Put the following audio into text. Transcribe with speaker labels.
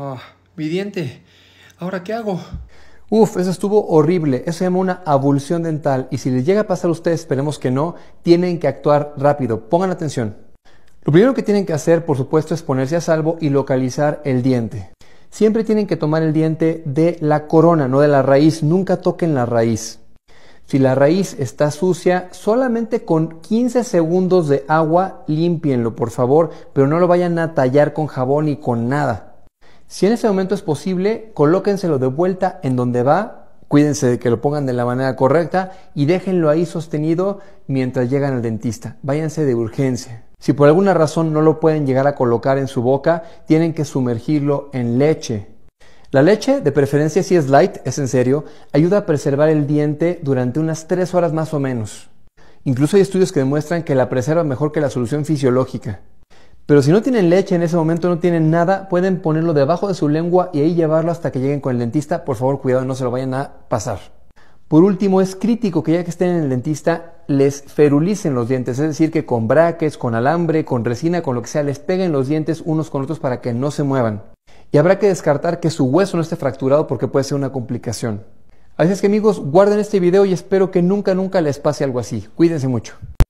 Speaker 1: Ah, mi diente. ¿Ahora qué hago? Uf, eso estuvo horrible. Eso se llama una abulsión dental. Y si les llega a pasar a ustedes, esperemos que no, tienen que actuar rápido. Pongan atención. Lo primero que tienen que hacer, por supuesto, es ponerse a salvo y localizar el diente. Siempre tienen que tomar el diente de la corona, no de la raíz. Nunca toquen la raíz. Si la raíz está sucia, solamente con 15 segundos de agua límpienlo, por favor, pero no lo vayan a tallar con jabón ni con nada. Si en ese momento es posible, colóquenselo de vuelta en donde va, cuídense de que lo pongan de la manera correcta y déjenlo ahí sostenido mientras llegan al dentista. Váyanse de urgencia. Si por alguna razón no lo pueden llegar a colocar en su boca, tienen que sumergirlo en leche. La leche, de preferencia si es light, es en serio, ayuda a preservar el diente durante unas 3 horas más o menos. Incluso hay estudios que demuestran que la preserva mejor que la solución fisiológica. Pero si no tienen leche en ese momento, no tienen nada, pueden ponerlo debajo de su lengua y ahí llevarlo hasta que lleguen con el dentista. Por favor, cuidado, no se lo vayan a pasar. Por último, es crítico que ya que estén en el dentista, les ferulicen los dientes, es decir, que con braques, con alambre, con resina, con lo que sea, les peguen los dientes unos con otros para que no se muevan. Y habrá que descartar que su hueso no esté fracturado porque puede ser una complicación. Así es que amigos, guarden este video y espero que nunca, nunca les pase algo así. Cuídense mucho.